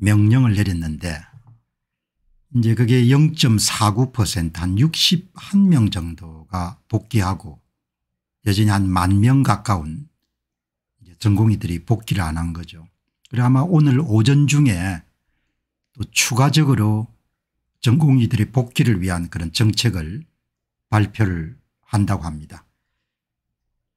명령을 내렸는데 이제 그게 0.49%한 61명 정도가 복귀하고 여전히 한 만 명 가까운 전공의들이 복귀를 안 한 거죠. 그래 아마 오늘 오전 중에 또 추가적으로 전공의들의 복귀를 위한 그런 정책을 발표를 한다고 합니다.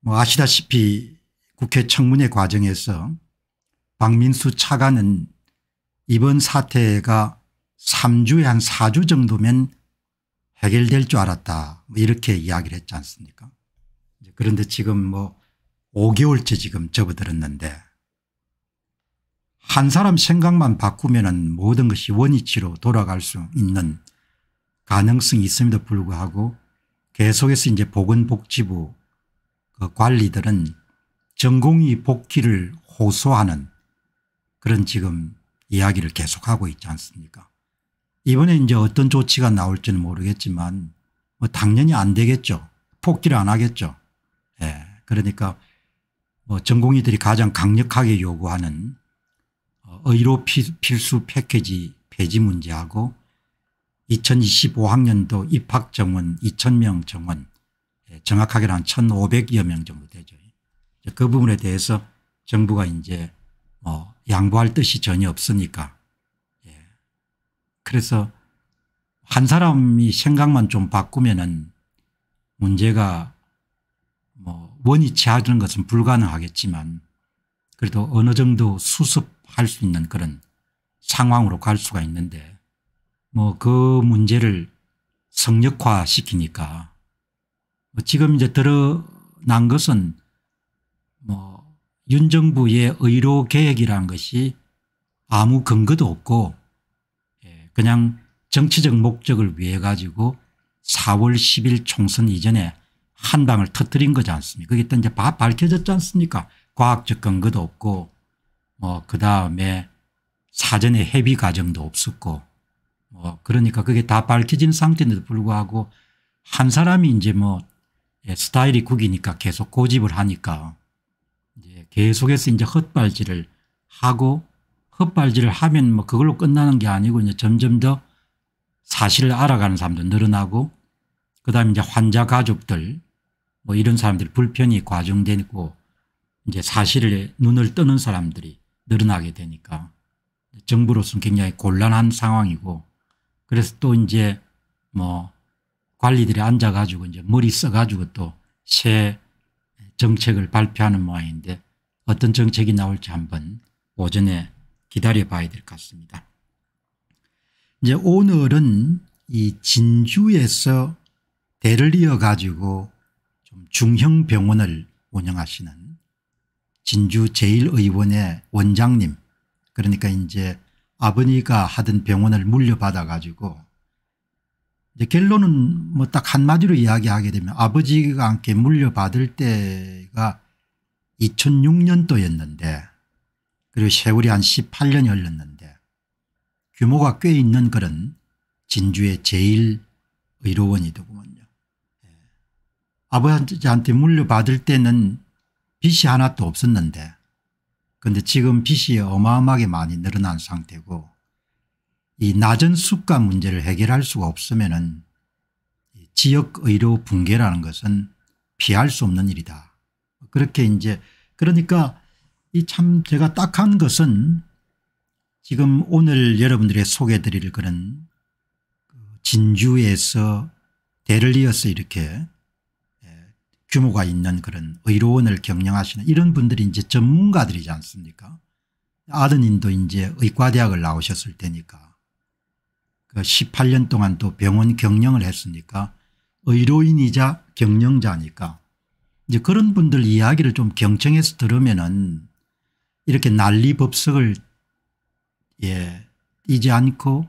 뭐 아시다시피 국회 청문회 과정에서 박민수 차관은 이번 사태가 3주에 한 4주 정도면 해결될 줄 알았다 뭐 이렇게 이야기를 했지 않습니까 그런데 지금 뭐 5개월째 지금 접어들었는데 한 사람 생각만 바꾸면 은 모든 것이 원위치로 돌아갈 수 있는 가능성이 있음에도 불구하고 계속해서 이제 보건복지부 그 관리들은 전공의 복귀를 호소하는 그런 지금 이야기를 계속하고 있지 않습니까? 이번에 이제 어떤 조치가 나올지는 모르겠지만 뭐 당연히 안 되겠죠. 폭기를 안 하겠죠. 예. 그러니까 뭐 전공의들이 가장 강력하게 요구하는 어, 의료 필수 패키지 폐지 문제하고 2025학년도 입학 정원 2000명 정원 예, 정확하게는 1500여 명 정도 되죠. 그 부분에 대해서 정부가 이제 뭐 양보할 뜻이 전혀 없으니까. 예. 그래서 한 사람이 생각만 좀 바꾸면은 문제가 뭐 원위치 하는 것은 불가능하겠지만 그래도 어느 정도 수습할 수 있는 그런 상황으로 갈 수가 있는데 뭐 그 문제를 성역화 시키니까 뭐 지금 이제 드러난 것은 뭐윤 정부의 의료 계획이라는 것이 아무 근거도 없고 예, 그냥 정치적 목적을 위해 가지고 4월 10일 총선 이전에 한 방을 터뜨린 거지 않습니까 그게 또 이제 밝혀졌지 않습니까 과학적 근거도 없고 뭐 그다음에 사전에 협의 과정도 없었고 뭐 그러니까 그게 다 밝혀진 상태인데도 불구하고 한 사람이 이제 뭐 예, 스타일이 국이니까 계속 고집을 하니까 계속해서 이제 헛발질을 하고 헛발질을 하면 뭐 그걸로 끝나는 게 아니고 이제 점점 더 사실을 알아가는 사람도 늘어나고 그다음에 이제 환자 가족들 뭐 이런 사람들이 불편이 과중되고 이제 사실을 눈을 뜨는 사람들이 늘어나게 되니까 정부로서는 굉장히 곤란한 상황이고 그래서 또 이제 뭐 관리들이 앉아가지고 이제 머리 써가지고 또 새 정책을 발표하는 모양인데 어떤 정책이 나올지 한번 오전에 기다려봐야 될 것 같습니다. 이제 오늘은 이 진주에서 대를 이어 가지고 좀 중형 병원을 운영하시는 진주 제1의원의 원장님 그러니까 이제 아버지가 하던 병원을 물려받아 가지고 이제 결론은 뭐 딱 한마디로 이야기하게 되면 아버지가 함께 물려받을 때가 2006년도였는데 그리고 세월이 한 18년이 흘렀는데 규모가 꽤 있는 그런 진주의 제1의료원이더군요. 예. 아버지한테 물려받을 때는 빚이 하나도 없었는데 근데 지금 빚이 어마어마하게 많이 늘어난 상태고 이 낮은 수가 문제를 해결할 수가 없으면 지역의료 붕괴라는 것은 피할 수 없는 일이다. 그렇게 이제 그러니까 이 참 제가 딱 한 것은 지금 오늘 여러분들의 소개해 드릴 그런 그 진주에서 대를 이어서 이렇게 예, 규모가 있는 그런 의료원을 경영하시는 이런 분들이 이제 전문가들이지 않습니까 아드님도 이제 의과대학을 나오셨을 테니까 그 18년 동안 또 병원 경영을 했으니까 의료인이자 경영자니까 이제 그런 분들 이야기를 좀 경청해서 들으면은 이렇게 난리 법석을 예, 이지 않고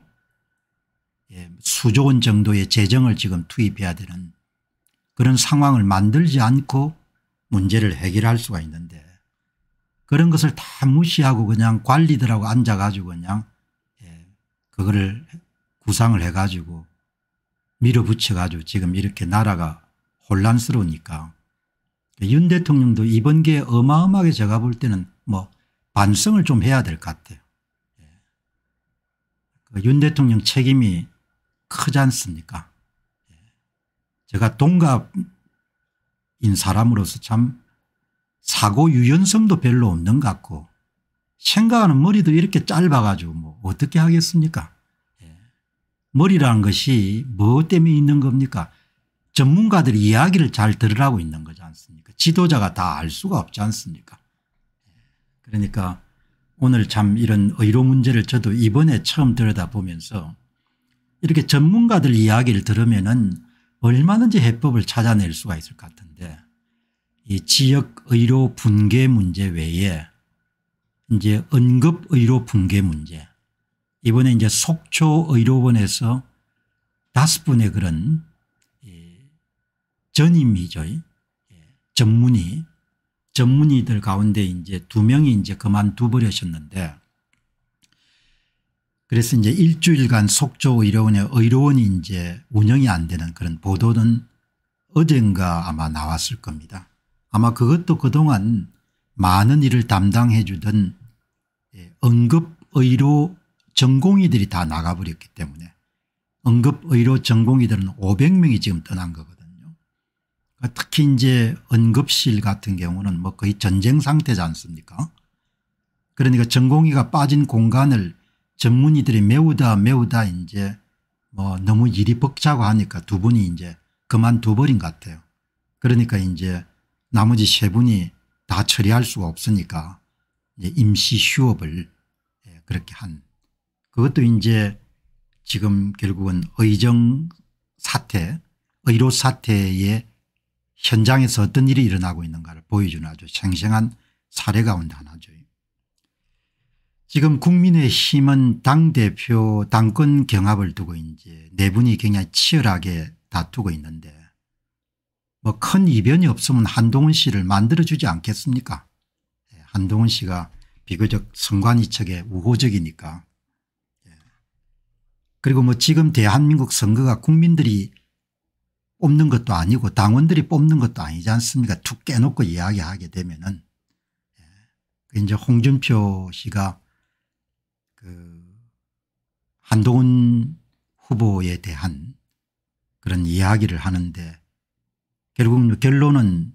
예, 수조 원 정도의 재정을 지금 투입해야 되는 그런 상황을 만들지 않고 문제를 해결할 수가 있는데 그런 것을 다 무시하고 그냥 관리들하고 앉아가지고 그냥 예, 그거를 구상을 해가지고 밀어붙여가지고 지금 이렇게 나라가 혼란스러우니까 네, 윤 대통령도 이번 기회에 어마어마하게 제가 볼 때는 뭐 반성을 좀 해야 될 것 같아요. 예. 그 윤 대통령 책임이 크지 않습니까? 예. 제가 동갑인 사람으로서 참 사고 유연성도 별로 없는 것 같고 생각하는 머리도 이렇게 짧아가지고 뭐 어떻게 하겠습니까? 예. 머리라는 것이 뭐 때문에 있는 겁니까? 전문가들이 이야기를 잘 들으라고 있는 거지 않습니까 지도자가 다 알 수가 없지 않습니까 그러니까 오늘 참 이런 의료 문제를 저도 이번에 처음 들여다보면서 이렇게 전문가들 이야기를 들으면 은 얼마든지 해법을 찾아낼 수가 있을 것 같은데 이 지역 의료 분계 문제 외에 이제 응급 의료 분계 문제 이번에 이제 속초 의료원에서 다섯 분의 그런 전임이죠. 예. 전문의. 전문의들 가운데 이제 두 명이 이제 그만두 버렸었는데 그래서 이제 일주일간 속초 의료원의 의료원이 이제 운영이 안 되는 그런 보도는 어젠가 아마 나왔을 겁니다. 아마 그것도 그동안 많은 일을 담당해 주던 예, 응급의료 전공의들이 다 나가버렸기 때문에 응급의료 전공의들은 500명이 지금 떠난 거거든요. 아, 특히 이제 응급실 같은 경우는 뭐 거의 전쟁 상태지 않습니까 그러니까 전공의가 빠진 공간을 전문의들이 메우다 메우다 이제 뭐 너무 일이 벅차고 하니까 두 분이 이제 그만두 버린 것 같아요. 그러니까 이제 나머지 세 분이 다 처리할 수가 없으니까 이제 임시 휴업을 예, 그렇게 한 그것도 이제 지금 결국은 의정 사태 의료 사태의 현장에서 어떤 일이 일어나고 있는가를 보여주는 아주 생생한 사례 가운데 하나죠. 지금 국민의힘은 당대표 당권 경합을 두고 이제 내분이 네 굉장히 치열하게 다투고 있는데 뭐 큰 이변이 없으면 한동훈 씨를 만들어주지 않겠습니까 예, 한동훈 씨가 비교적 선관위 측에 우호적이니까 예. 그리고 뭐 지금 대한민국 선거가 국민들이 뽑는 것도 아니고 당원들이 뽑는 것도 아니지 않습니까 툭 깨놓고 이야기하게 되면은 예. 그 이제 홍준표 씨가 그 한동훈 후보에 대한 그런 이야기를 하는데 결국 결론은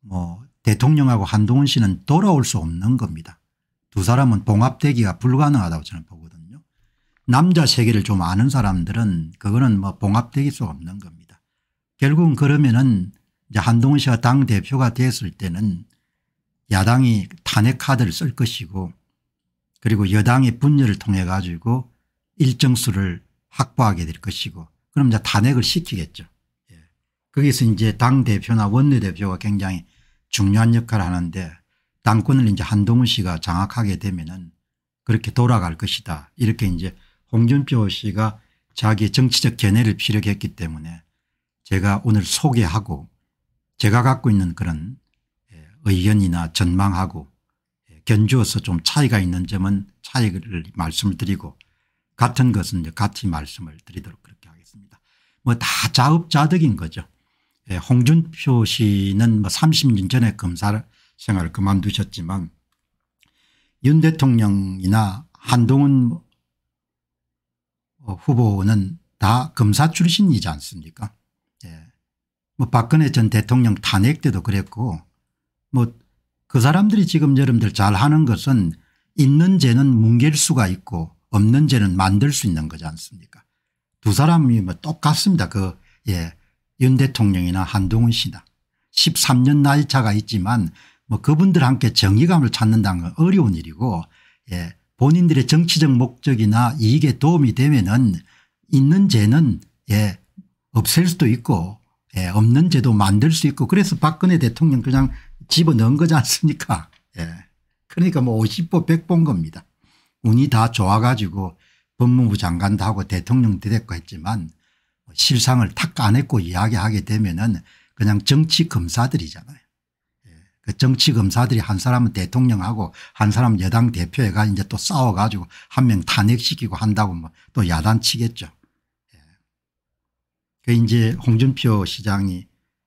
뭐 대통령하고 한동훈 씨는 돌아올 수 없는 겁니다. 두 사람은 봉합되기가 불가능하다고 저는 보거든요. 남자 세계를 좀 아는 사람들은 그거는 뭐 봉합되기 수 없는 겁니다. 결국은 그러면은 이제 한동훈 씨가 당대표가 됐을 때는 야당이 탄핵 카드를 쓸 것이고 그리고 여당의 분열을 통해 가지고 일정 수를 확보하게 될 것이고 그럼 이제 탄핵을 시키겠죠. 예. 거기서 이제 당대표나 원내대표가 굉장히 중요한 역할을 하는데 당권을 이제 한동훈 씨가 장악하게 되면은 그렇게 돌아갈 것이다. 이렇게 이제 홍준표 씨가 자기 정치적 견해를 피력했기 때문에 제가 오늘 소개하고 제가 갖고 있는 그런 예, 의견이나 전망하고 예, 견주어서 좀 차이가 있는 점은 차이를 말씀을 드리고 같은 것은 이제 같이 말씀을 드리도록 그렇게 하겠습니다. 뭐 다 자업자득인 거죠. 예, 홍준표 씨는 뭐 30년 전에 검사 생활을 그만두셨지만 윤 대통령이나 한동훈 후보는 다 검사 출신이지 않습니까 예. 뭐 박근혜 전 대통령 탄핵 때도 그랬고 뭐 그 사람들이 지금 여러분들 잘하는 것은 있는 죄는 뭉갤 수가 있고 없는 죄는 만들 수 있는 거지 않습니까 두 사람이 뭐 똑같습니다 그 예. 윤 대통령이나 한동훈 씨나 13년 나이 차가 있지만 뭐 그분들 함께 정의감을 찾는다는 건 어려운 일이고 예. 본인들의 정치적 목적이나 이익에 도움이 되면은 있는 죄는 예. 없앨 수도 있고 예, 없는 제도 만들 수 있고 그래서 박근혜 대통령 그냥 집어넣은 거지 않습니까 예. 그러니까 뭐 50보 100본 겁니다. 운이 다 좋아가지고 법무부 장관도 하고 대통령도 됐고 했지만 뭐 실상을 탁 까냈고 이야기하게 되면은 그냥 정치 검사들이잖아요. 예. 그 정치 검사들이 한 사람은 대통령하고 한 사람은 여당 대표해가 이제 또 싸워가지고 한 명 탄핵시키고 한다고 뭐 또 야단치겠죠. 그 이제 홍준표 시장이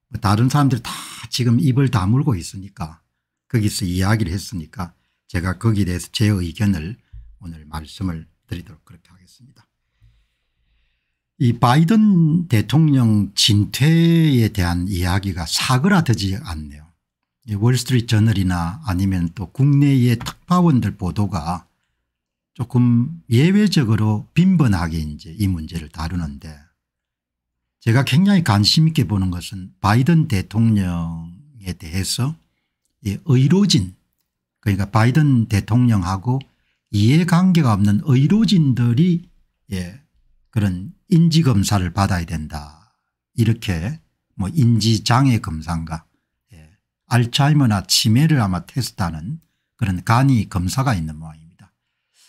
뭐 다른 사람들이 다 지금 입을 다물고 있으니까 거기서 이야기를 했으니까 제가 거기에 대해서 제 의견을 오늘 말씀을 드리도록 그렇게 하겠습니다. 이 바이든 대통령 진퇴에 대한 이야기가 사그라들지 않네요. 월스트리트 저널이나 아니면 또 국내의 특파원들 보도가 조금 예외적으로 빈번하게 이제 이 문제를 다루는데 제가 굉장히 관심 있게 보는 것은 바이든 대통령에 대해서 예, 의료진 그러니까 바이든 대통령하고 이해관계가 없는 의료진들이 예, 그런 인지검사를 받아야 된다 이렇게 뭐 인지장애 검사인가 예, 알츠하이머나 치매를 아마 테스트하는 그런 간이 검사가 있는 모양입니다.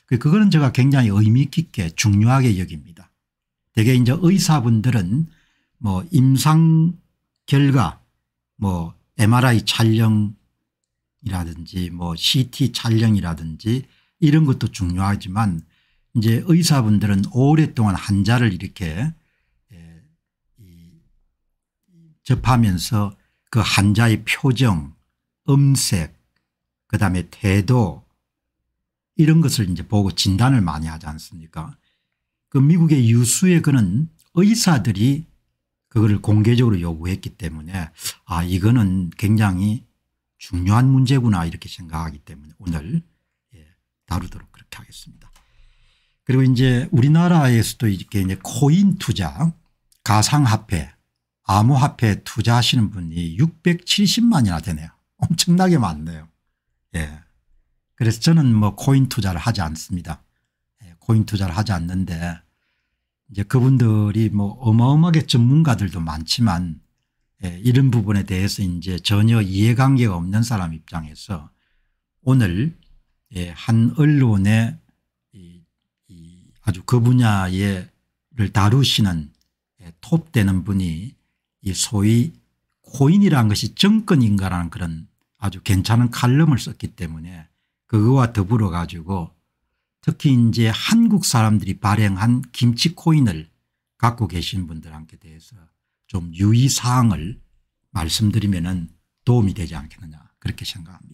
그, 그거는 제가 굉장히 의미 깊게 중요하게 여깁니다. 대개 이제 의사분들은 뭐 임상 결과 뭐 MRI 촬영이라든지 뭐 CT 촬영이라든지 이런 것도 중요하지만 이제 의사분들은 오랫동안 환자를 이렇게 예, 접하면서 그 환자의 표정 음색 그다음에 태도 이런 것을 이제 보고 진단을 많이 하지 않습니까 그 미국의 유수의 그는 의사들이 그거를 공개적으로 요구했기 때문에 아 이거는 굉장히 중요한 문제구나 이렇게 생각하기 때문에 오늘 예, 다루도록 그렇게 하겠습니다. 그리고 이제 우리나라에서도 이렇게 이제 코인 투자 가상화폐 암호화폐 투자하시는 분이 670만이나 되네요. 엄청나게 많네요. 예. 그래서 저는 뭐 코인 투자를 하지 않습니다. 예, 코인 투자를 하지 않는데 이제 그분들이 뭐 어마어마하게 전문가들도 많지만 예, 이런 부분에 대해서 이제 전혀 이해관계가 없는 사람 입장에서 오늘 예, 한언론에 이, 이 아주 그 분야를 다루시는 예, 톱되는 분이 이 소위 코인이라는 것이 정권인가라는 그런 아주 괜찮은 칼럼을 썼기 때문에 그거와 더불어 가지고 특히 이제 한국 사람들이 발행한 김치 코인을 갖고 계신 분들한테 대해서 좀 유의사항을 말씀드리면 도움이 되지 않겠느냐 그렇게 생각합니다.